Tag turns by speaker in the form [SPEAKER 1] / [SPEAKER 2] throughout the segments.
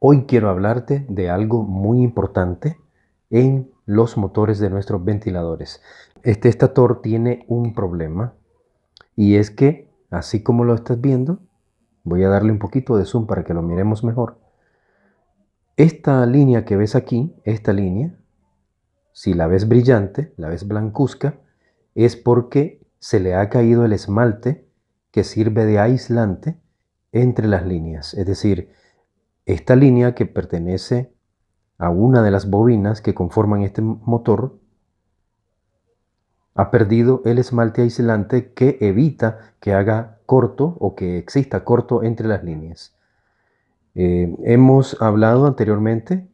[SPEAKER 1] Hoy quiero hablarte de algo muy importante en los motores de nuestros ventiladores. Este estator tiene un problema y es que, así como lo estás viendo, voy a darle un poquito de zoom para que lo miremos mejor. Esta línea que ves aquí, esta línea, si la ves brillante, la ves blancuzca, es porque se le ha caído el esmalte que sirve de aislante entre las líneas. Es decir, esta línea que pertenece a una de las bobinas que conforman este motor ha perdido el esmalte aislante que evita que haga corto o que exista corto entre las líneas. Eh, hemos hablado anteriormente,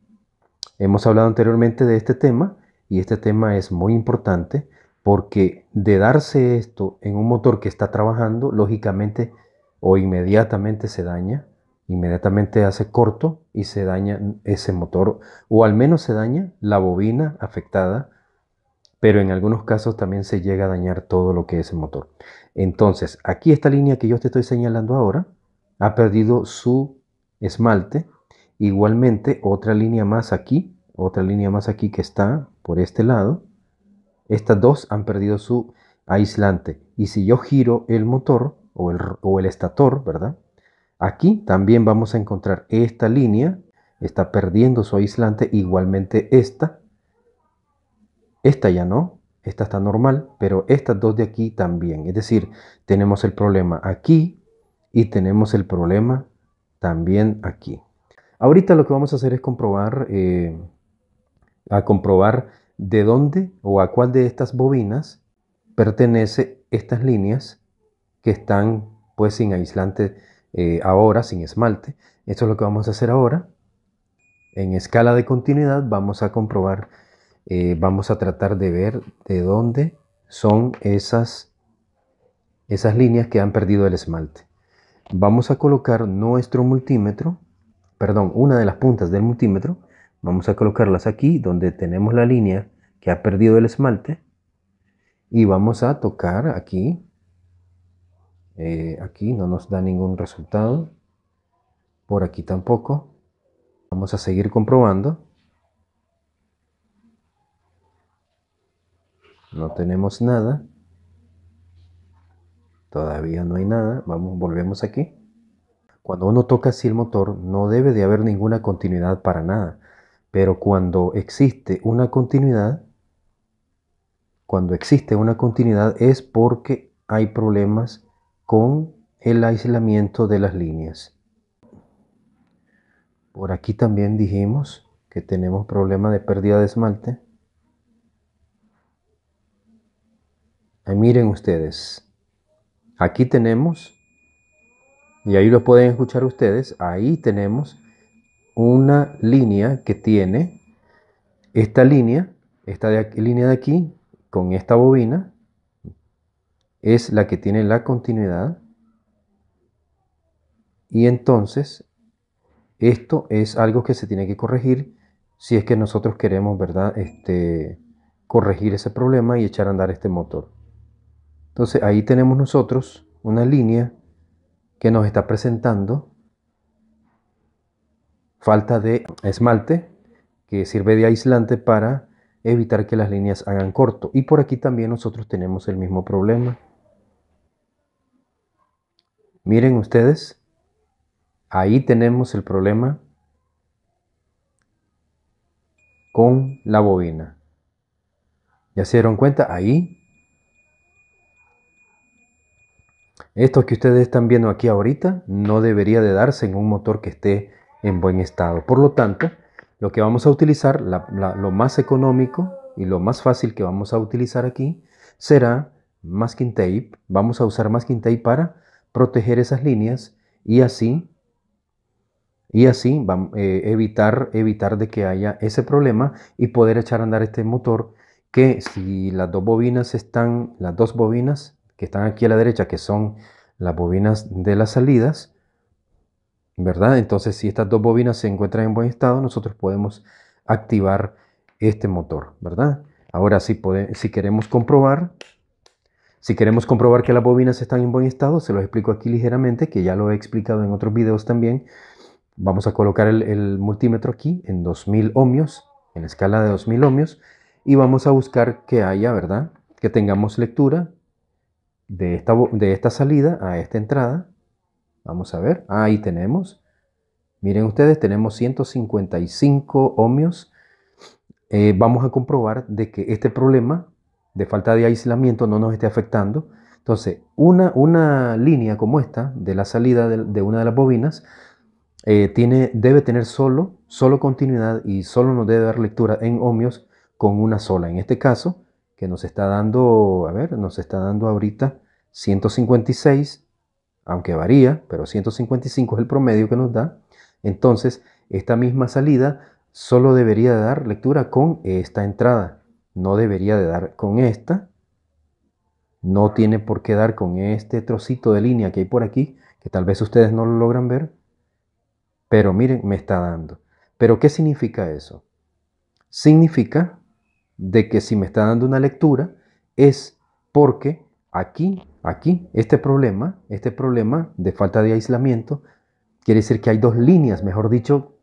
[SPEAKER 1] hemos hablado anteriormente de este tema y este tema es muy importante porque de darse esto en un motor que está trabajando, lógicamente o inmediatamente se daña inmediatamente hace corto y se daña ese motor, o al menos se daña la bobina afectada, pero en algunos casos también se llega a dañar todo lo que es el motor. Entonces, aquí esta línea que yo te estoy señalando ahora ha perdido su esmalte. Igualmente, otra línea más aquí, otra línea más aquí que está por este lado. Estas dos han perdido su aislante. Y si yo giro el motor o el, o el estator, ¿verdad? Aquí también vamos a encontrar esta línea, está perdiendo su aislante, igualmente esta. Esta ya no, esta está normal, pero estas dos de aquí también. Es decir, tenemos el problema aquí y tenemos el problema también aquí. Ahorita lo que vamos a hacer es comprobar, eh, a comprobar de dónde o a cuál de estas bobinas pertenece estas líneas que están pues sin aislante eh, ahora sin esmalte. Esto es lo que vamos a hacer ahora. En escala de continuidad vamos a comprobar, eh, vamos a tratar de ver de dónde son esas, esas líneas que han perdido el esmalte. Vamos a colocar nuestro multímetro, perdón, una de las puntas del multímetro, vamos a colocarlas aquí donde tenemos la línea que ha perdido el esmalte y vamos a tocar aquí eh, aquí no nos da ningún resultado. Por aquí tampoco. Vamos a seguir comprobando. No tenemos nada. Todavía no hay nada. Vamos, volvemos aquí. Cuando uno toca así el motor, no debe de haber ninguna continuidad para nada. Pero cuando existe una continuidad, cuando existe una continuidad es porque hay problemas con el aislamiento de las líneas. Por aquí también dijimos que tenemos problema de pérdida de esmalte. miren ustedes, aquí tenemos, y ahí lo pueden escuchar ustedes, ahí tenemos una línea que tiene esta línea, esta línea de aquí, con esta bobina, es la que tiene la continuidad y entonces esto es algo que se tiene que corregir si es que nosotros queremos, ¿verdad? Este, corregir ese problema y echar a andar este motor. Entonces ahí tenemos nosotros una línea que nos está presentando falta de esmalte que sirve de aislante para evitar que las líneas hagan corto. Y por aquí también nosotros tenemos el mismo problema. Miren ustedes, ahí tenemos el problema con la bobina. ¿Ya se dieron cuenta? Ahí. Esto que ustedes están viendo aquí ahorita no debería de darse en un motor que esté en buen estado. Por lo tanto, lo que vamos a utilizar, lo más económico y lo más fácil que vamos a utilizar aquí será masking tape. Vamos a usar masking tape para proteger esas líneas y así, y así eh, evitar, evitar de que haya ese problema y poder echar a andar este motor que si las dos bobinas están, las dos bobinas que están aquí a la derecha, que son las bobinas de las salidas, ¿verdad? Entonces, si estas dos bobinas se encuentran en buen estado, nosotros podemos activar este motor, ¿verdad? Ahora, si, podemos, si queremos comprobar, si queremos comprobar que las bobinas están en buen estado, se lo explico aquí ligeramente, que ya lo he explicado en otros videos también. Vamos a colocar el, multímetro aquí en 2000 ohmios, en escala de 2000 ohmios, y vamos a buscar que haya, ¿verdad? Que tengamos lectura de esta, de esta salida a esta entrada. Vamos a ver, ahí tenemos. Miren ustedes, tenemos 155 ohmios. Eh, vamos a comprobar de que este problema de falta de aislamiento no nos esté afectando. Entonces, una, una línea como esta, de la salida de, una de las bobinas, eh, tiene, debe tener solo, solo continuidad y solo nos debe dar lectura en ohmios con una sola. En este caso, que nos está dando, a ver, nos está dando ahorita 156, aunque varía, pero 155 es el promedio que nos da. Entonces, esta misma salida solo debería dar lectura con esta entrada no debería de dar con esta, no tiene por qué dar con este trocito de línea que hay por aquí, que tal vez ustedes no lo logran ver, pero miren, me está dando. ¿Pero qué significa eso? Significa de que si me está dando una lectura es porque aquí, aquí, este problema, este problema de falta de aislamiento, quiere decir que hay dos líneas, mejor dicho,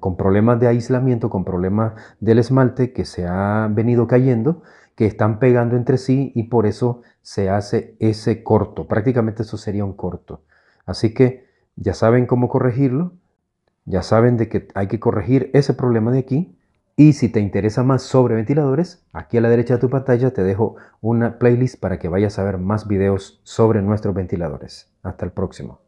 [SPEAKER 1] con, problemas de aislamiento, con problemas del esmalte que se ha venido cayendo, que están pegando entre sí y por eso se hace ese corto. Prácticamente eso sería un corto. Así que ya saben cómo corregirlo, ya saben de que hay que corregir ese problema de aquí. Y si te interesa más sobre ventiladores, aquí a la derecha de tu pantalla te dejo una playlist para que vayas a ver más videos sobre nuestros ventiladores. Hasta el próximo.